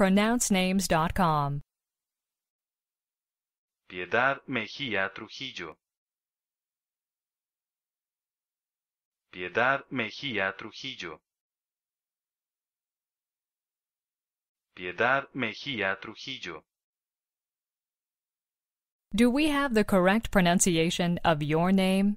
pronouncenames.com. Piedad Mejía Trujillo. Piedad Mejía Trujillo. Piedad Mejía Trujillo. Do we have the correct pronunciation of your name?